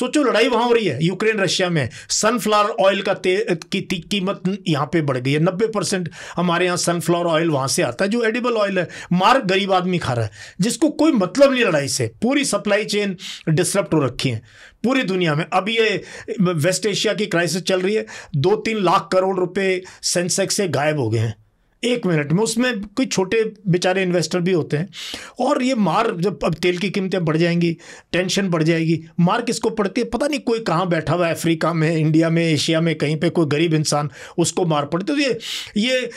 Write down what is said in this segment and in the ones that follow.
सोचो लड़ाई वहां हो रही है यूक्रेन रशिया में सनफ्लावर ऑयल का की कीमत यहाँ पे बढ़ गई है नब्बे परसेंट हमारे यहाँ सनफ्लावर ऑयल वहां से आता है जो एडिबल ऑयल है मार गरीब आदमी खा रहा है जिसको कोई मतलब नहीं लड़ाई से पूरी सप्लाई चेन डिस्टर्ब हो रखी है पूरी दुनिया में अब ये वेस्ट एशिया की क्राइसिस चल रही है दो तीन लाख करोड़ रुपए सेंसेक्स से गायब हो गए हैं एक मिनट में उसमें कोई छोटे बेचारे इन्वेस्टर भी होते हैं और ये मार जब अब तेल की कीमतें बढ़ जाएंगी टेंशन बढ़ जाएगी मार किसको पड़ती है पता नहीं कोई कहाँ बैठा हुआ है अफ्रीका में इंडिया में एशिया में कहीं पे कोई गरीब इंसान उसको मार पड़ती तो ये ये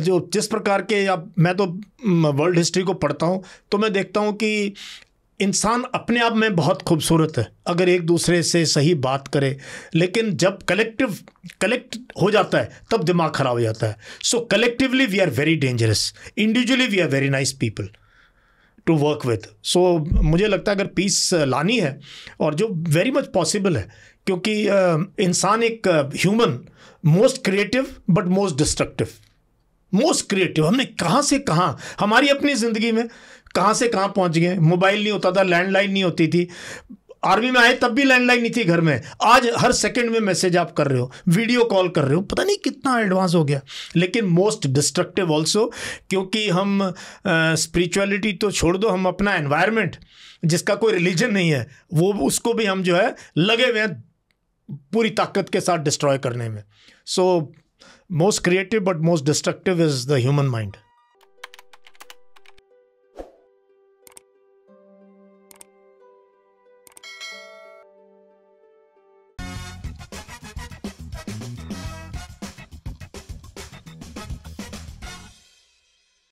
जो जिस प्रकार के आप मैं तो वर्ल्ड हिस्ट्री को पढ़ता हूँ तो मैं देखता हूँ कि इंसान अपने आप में बहुत खूबसूरत है अगर एक दूसरे से सही बात करे लेकिन जब कलेक्टिव कलेक्ट हो जाता है तब दिमाग ख़राब हो जाता है so collectively we are very dangerous individually we are very nice people to work with so मुझे लगता है अगर पीस uh, लानी है और जो वेरी मच पॉसिबल है क्योंकि uh, इंसान एक human most creative but most destructive most creative हमने कहाँ से कहाँ हमारी अपनी ज़िंदगी में कहाँ से कहाँ पहुँच गए मोबाइल नहीं होता था लैंडलाइन नहीं होती थी आर्मी में आए तब भी लैंडलाइन नहीं थी घर में आज हर सेकंड में मैसेज आप कर रहे हो वीडियो कॉल कर रहे हो पता नहीं कितना एडवांस हो गया लेकिन मोस्ट डिस्ट्रक्टिव ऑल्सो क्योंकि हम स्पिरिचुअलिटी uh, तो छोड़ दो हम अपना एनवायरनमेंट जिसका कोई रिलीजन नहीं है वो उसको भी हम जो है लगे हुए हैं पूरी ताकत के साथ डिस्ट्रॉय करने में so most creative but most destructive is the human mind